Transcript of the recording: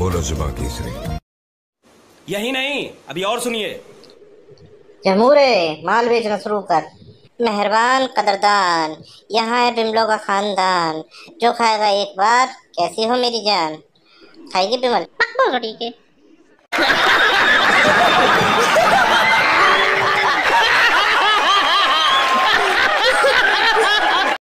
बोलो जुबा केसरी यही नहीं अभी और सुनिए जमूरे माल बेचना शुरू कर मेहरबान कदरदान यहाँ है बिमलों का खानदान जो खाएगा एक बार कैसी हो मेरी जान खाएगी बिमल पक्का के